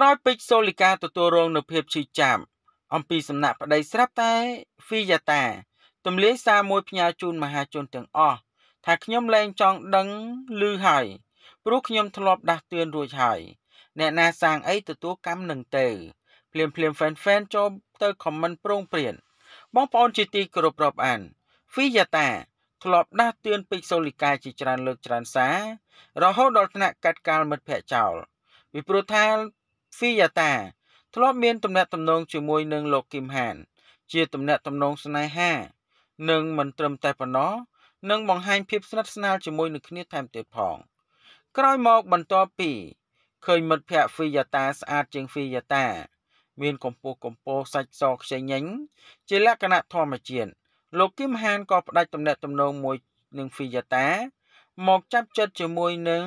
ក្រោយពេជ្រសូលីកាទទួលរងនូវភាពឈឺចាប់អំពីសំណាក់ប្តីស្រាប់តែហ្វីយ៉ាតាទំលាយសារមួយផ្ញើជូនមហាជនទាំងអស់ថាខ្ញុំលែងចង់ដឹងឮហើយព្រោះខ្ញុំ ធ្លាប់ដាស់តឿនរួចហើយអ្នកណាសាងអីទទួលកម្មនឹងទៅភ្លាមភ្លាម fan fan ចូលទៅខមមិនប្រងព្រានបងប្អូនជាទីគោរពរាប់អានហ្វីយ៉ាតាធ្លាប់ដាស់តឿនពេជ្រសូលីកាជាច្រើនលើកច្រើនសារ រហូតដល់ថ្នាក់កាត់កាលមិត្តភ័ក្ដិចោលពីព្រោះថាហ្វីយ៉ាតា ធ្លាប់មានទំនាក់ទំនងជាមួយនឹងលោកគឹមហានជាទំនាក់ទំនងស្នេហា និងមិនត្រឹមតែប៉ុណ្ណោះនឹងបង្ហាញភាពស្និទ្ធស្នាលជាមួយនឹងគ្នាថែមទៀតផង ក្រោយមកបន្ទាប់ពីឃើញមិត្តភ័ក្តិហ្វីយ៉ាតាស្អាតជាងហ្វីយ៉ាតា មានកម្ពស់កម្ពស់សាច់សខ្ចីញញជាលក្ខណៈធម្មជាតិលោកគឹមហានក៏ផ្ដាច់ទំនាក់ទំនងមួយនឹងហ្វីយ៉ាតា មកចាប់ចិត្តជាមួយនឹង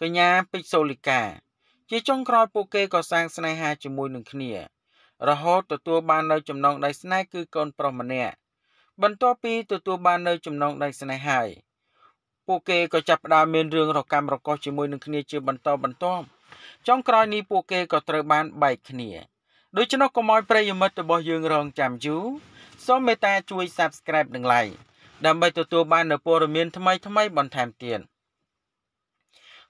កញ្ញាពេជ្រសូលីកាជាចុងក្រោយពួកគេក៏សាងស្នេហាជាមួយនឹងគ្នា រហូតទទួលបាននៅចំណងដៃស្នេហ៍គឺកូនប្រុសម្នាក់បន្ទាប់ពីទទួលបាននៅចំណងដៃស្នេហ៍ហើយពួកគេក៏ចាប់ផ្ដើមមានរឿងរកាំរកុសជាមួយនឹងគ្នាជា បន្តបន្ទាប់ចុងក្រោយនេះពួកគេក៏ត្រូវបានបែកគ្នាដូច្នោះកុំឲ្យប្រិយមិត្តរបស់យើងរងចាំយូរសូមមេត្តា ជួយ Subscribe និង Like ដើម្បីទទួលបាននូវព័ត៌មានថ្មីៗបន្ថែមទៀត។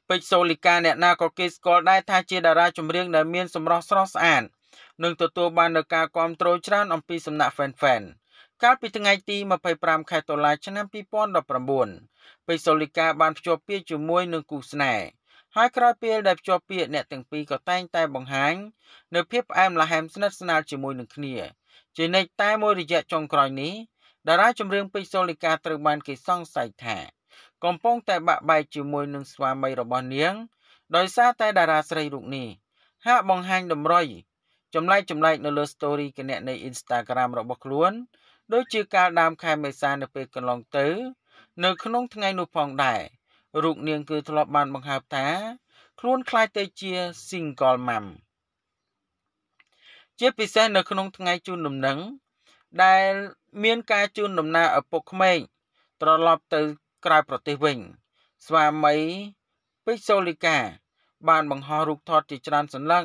ពេជ្រសូលីកាអ្នកណាក៏គេស្គាល់ដែរថាជាតារាចម្រៀងដែលមានសម្រស់ស្រស់ស្អាតនិងទទួលបាននូវការគាំទ្រច្រើនអំពីសំណាក់ Fan Fan កាលពីថ្ងៃទី25ខែតុលាឆ្នាំ2019ពេជ្រសូលីកា បានភ្ជាប់ពាក្យជាមួយនឹងគូស្នេហ៍ហើយក្រោយពេលដែលភ្ជាប់ពាក្យអ្នកទាំងពីរក៏តែងតែបង្ហាញនៅ ភាពផ្អែមល្ហែមស្និទ្ធស្នាលជាមួយនឹងគ្នាជានិច្ចតែមួយរយៈចុងក្រោយនេះតារាចម្រៀងពេជ្រសូលីកាត្រូវបាន គេសង្ស័យថាកំពុងតែបាក់បែកជាមួយនឹងស្វាមីរបស់នាង ដោយសារតែតារាស្រីរូបនេះហាក់បង្ហាញតម្រុយចម្លែកចម្លែកនៅលើ story គណនី Instagram របស់ខ្លួនដូចជាការដើមខែមេសានៅពេលកន្លងទៅនៅក្នុងថ្ងៃនោះផងដែររូបនាងគឺធ្លាប់បានបង្ហើបថា ខ្លួនខ្លាចទៅជា single mom ជាពិសេសនៅក្នុងថ្ងៃជូនដំណឹងដែលមានការជូនដំណើរឪពុកក្មេកត្រឡប់ទៅក្រៅប្រទេសវិញ ស្វាមីពេជ្រសូលីកា បានបង្ហោះរូបថតជាច្រើនសន្លឹក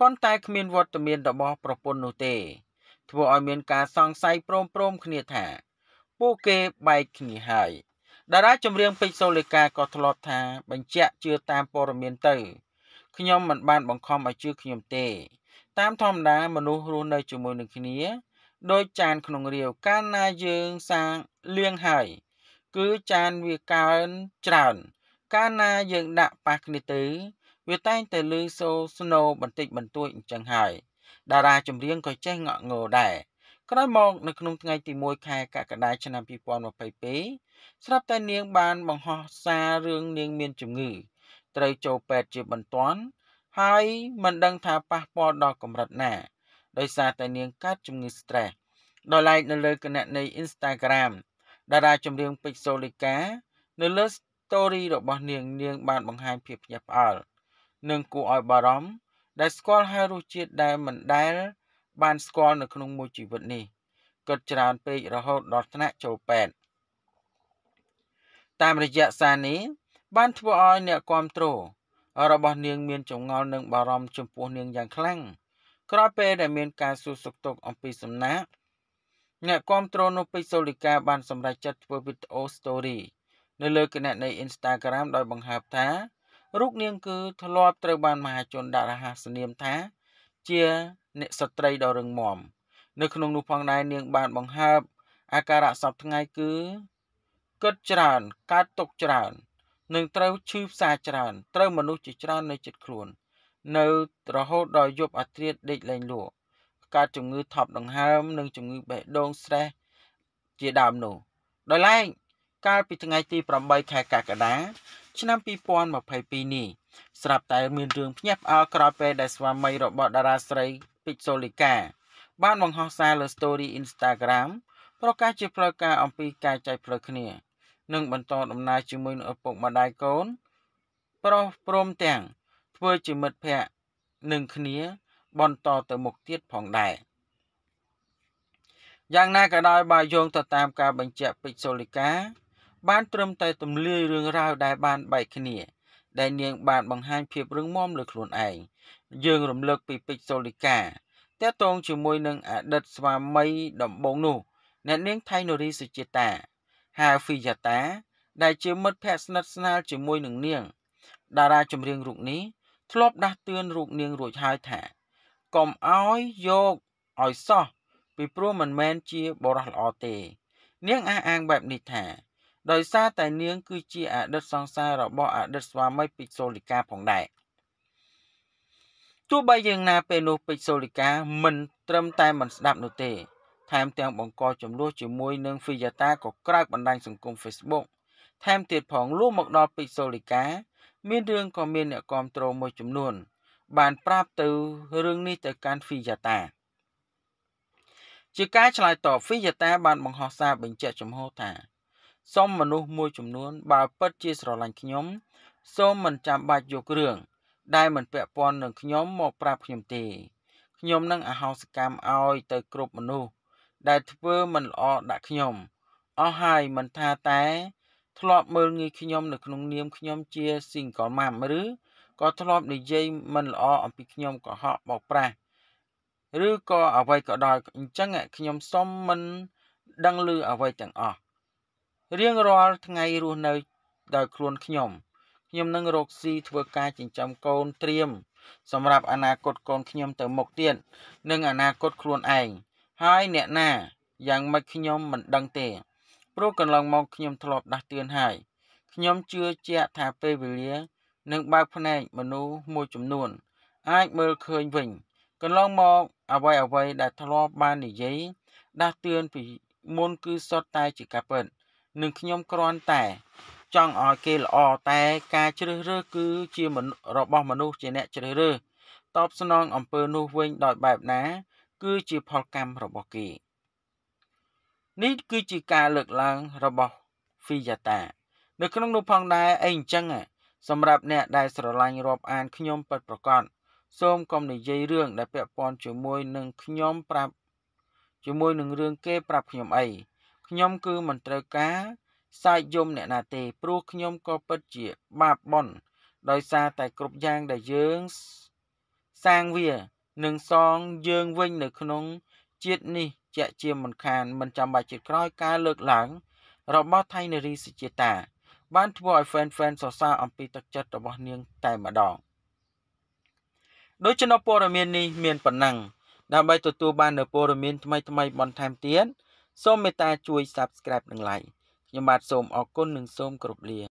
ប៉ុន្តែគ្មានវត្តមានរបស់ប្រពន្ធនោះទេ ធ្វើឲ្យមានការសង្ស័យព្រមព្រមគ្នាថា ពួកគេបែកគ្នាហើយតារាចម្រៀងពេជ្រសូលីកាក៏ធ្លាប់ថា បញ្ជាក់ជឿតាមព័ត៌មានទៅខ្ញុំមិនបានបង្ខំឲ្យជឿខ្ញុំទេតាមធម្មតាមនុស្សរស់នៅជាមួយនឹងគ្នាដោយចានក្នុងរាវកាលណាយើងសាងលៀងហើយគឺចានវាកើនច្រើនកាលណាយើងដាក់ប៉ះគ្នាទៅវាតែងតែលឺសូរស្នូបន្តិចបន្តួចអញ្ចឹងហើយតារាចម្រៀងក៏ចេះងក់ងើដែរក្រោយមកនៅក្នុងថ្ងៃទី1ខែកក្កដាឆ្នាំ2022ស្រាប់តែនាងបានបង្ហោះសាររឿងនាងមានជំងឺ ត្រូវចូលពេទ្យជាបន្ទាន់ហើយមិនដឹងថាប៉ះពាល់ដល់កម្រិតណា ដោយសារតែនាងកើតជំងឺ stress ដល់ឡែកនៅលើគណនី Instagram តារាចម្រៀងពេជ្រសូលីកា នៅលើ story របស់នាង នាងបានបង្ហាញភាពញាប់ផ្អើលនិងគួរឲ្យបារម្ភដែលស្គាល់ហើយរសជាតិដែលមិនដែល បានស្គាល់នៅក្នុងមួយជីវិតនេះគិតច្រើនពេករហូត ដល់ថ្នាក់ចូលពេទ្យតាមរយៈសារនេះបានធ្វើឲ្យ អ្នកគ្រប់គ្រងរបស់នាង មានចងល់និងបារម្ភចំពោះនាងយ៉ាងខ្លាំងក្រោយពេលដែលមានការសួរសុខទុក្ខអំពីសំណាក់អ្នកគាំទ្រនោះពេជ្រសូលីកាបានសម្រេចចិត្តធ្វើវីដេអូ Story នៅលើគណនី Instagram ដោយបង្ហើបថារូបនាងគឺធ្លាប់ត្រូវបានមហាជនដាក់រហស្សនាមថា ជាអ្នកស្ត្រីដ៏រឹងមាំនៅក្នុងនោះផងដែរនាងបានបង្ហើបអាការៈសពថ្ងៃគឺគិតច្រើនកើតទុកច្រើននឹងត្រូវឈឺផ្សាច្រើន ត្រូវមនុស្សជាច្រើន នៅចិត្តខ្លួន នៅរហូតដល់យប់អាត្រាតដេកលែងលក់កើតជំងឺថប់ដង្ហើមនិងជំងឺបេះដូង stress ជាដើមនោះដោយឡែកកាលពីថ្ងៃទី8ខែកក្កដាឆ្នាំ2022នេះស្រាប់តែមានរឿងភ្ញាក់ផ្អើលក្រោយពេលដែលស្វាមីរបស់តារាស្រី Pixolica បានបង្ហោះសារលើ Story Instagram ប្រកាសជាផ្លូវការអំពីការចែកផ្លូវគ្នានិងបន្តដំណើរជាមួយនឹងឪពុកម្ដាយកូនប្រុសព្រមទាំងធ្វើជាមិត្តភ័ក្តិនឹងគ្នាបន្តទៅមុខទៀតផងដែរយ៉ាងណាក៏ដោយបើយោងទៅតាមការបញ្ជាក់ពេជ្រសូលីកា បានត្រឹមតែទម្លាយរឿងរ៉ាវដែលបានបែកគ្នា ដែលនាងបានបង្ហាញភាពរឹងមាំលើខ្លួនឯងយើងរំលឹកពីពេជ្រសូលីកាតកតងជាមួយនឹងអតីតស្វាមីដំបងនោះអ្នកនាងថៃនរីសុជាតាហៅហ្វីយ៉ាតា ដែលជាមិត្តភក្តិស្និទ្ធស្នាលជាមួយនឹងនាងតារាចម្រៀងរូបនេះធ្លាប់ដាស់តឿនរូបនាងរួចហើយថាកុំឲ្យយកឲ្យសោះពីព្រោះមិនមែនជាបុរសល្អទេ នាងអះអាងបែបនេះថា ដោយសារតែនាង គឺជាអតីតសង្សាររបស់អតីតស្វាមីពេជ្រសូលីកាផងដែរទោះបីយ៉ាងណាពេលនោះពេជ្រសូលីកាមិនត្រឹមតែមិនស្ដាប់នោះទេថែមទាំងបង្កចំនួនជាមួយនឹងហ្វីយ៉ាតាក៏ក្រោកបណ្ដាញសង្គម Facebook ថែមទៀតផងលុះមកដល់ពេជ្រសូលីកា មានរឿងក៏មាន អ្នកគ្រប់គ្រងមួយចំនួនបានប្រាប់ទៅរឿងនេះទៅកាន់ហ្វីយ៉ាតាជាការឆ្លើយតបហ្វីយ៉ាតាបានបង្ហោះសារបញ្ជាក់ចំហថាសូមមនុស្សមួយចំនួនបើពិតជាស្រឡាញ់ខ្ញុំ សូមមិនចាំបាច់យករឿងដែលមិនពាក់ព័ន្ធនឹងខ្ញុំមក ប្រាប់ខ្ញុំទេខ្ញុំនឹងអហោសកម្មឲ្យទៅគ្រប់មនុស្សដែលធ្វើមិនល្អដាក់ខ្ញុំអស់ហើយមិនថាតែធ្លាប់មើលងាយខ្ញុំនៅក្នុងនាមខ្ញុំជា single mom ឬក៏ធ្លាប់និយាយមិនល្អអំពីខ្ញុំកុហកបោកប្រាស់ឬក៏អ្វីក៏ដោយអញ្ចឹងខ្ញុំសុំមិនដឹងឮអ្វីទាំងអស់រៀងរាល់ថ្ងៃរស់នៅដោយខ្លួនខ្ញុំខ្ញុំនឹងរកស៊ីធ្វើការចិញ្ចឹមកូនត្រៀមសម្រាប់អនាគតកូនខ្ញុំទៅមុខទៀតនិងអនាគតខ្លួនឯងហើយអ្នកណាយ៉ាងម៉េចខ្ញុំមិនដឹងទេព្រោះកន្លងមកខ្ញុំធ្លាប់ដាស់តឿនហើយខ្ញុំជឿជាក់ថាពេលវេលានិងបើកភ្នែកមនុស្សមួយចំនួនអាចមើលឃើញវិញកន្លងមកអ្វីអ្វី ដែលធ្លាប់បាននិយាយដាស់តឿនពីមុន គឺសុទ្ធតែជាការពិតនឹងខ្ញុំគ្រាន់តែ ចង់ឲ្យគេល្អតែ ការជ្រើសរើសគឺជារបស់មនុស្សជាអ្នកជ្រើសរើសតបស្នងអំពើនោះវិញដោយបែបណា គឺជាផលកម្មរបស់គេនេះគឺជាការលើកឡើងរបស់ហ្វីយ៉ាតា នៅក្នុងនោះផងដែរអីអញ្ចឹងសម្រាប់អ្នកដែលស្រឡាញ់រាប់អានខ្ញុំពិតប្រាកដសូមកុំនិយាយរឿងដែល ពាក់ព័ន្ធជាមួយនឹងខ្ញុំប្រាប់ជាមួយនឹងរឿងគេប្រាប់ខ្ញុំអីខ្ញុំគឺមិនត្រូវការ សាយយំអ្នកណាទេព្រោះខ្ញុំក៏ពិតជាបាបបុណ្យដោយសារតែគ្រប់យ៉ាងដែលយើង សាងវានឹងសងយើងវិញនៅក្នុងជាតិនេះ ជាជាមិនខានមិនចាំបាច់ជាតិក្រោយការលើកឡើងរបស់ថៃនារីសុជាតាបានធ្វើឲ្យ fan fan សរសើរអំពីទឹកចិត្តរបស់នាងតែម្ដងដូច្នោះព័ត៌មាននេះមានប៉ុណ្ណឹង ដើម្បីទទួលបាននូវព័ត៌មានថ្មីៗបន្ថែមទៀតសូមមេត្តាជួយ Subscribe និង Like ខ្ញុំបាទសូមអរគុណនិងសូមគោរពលា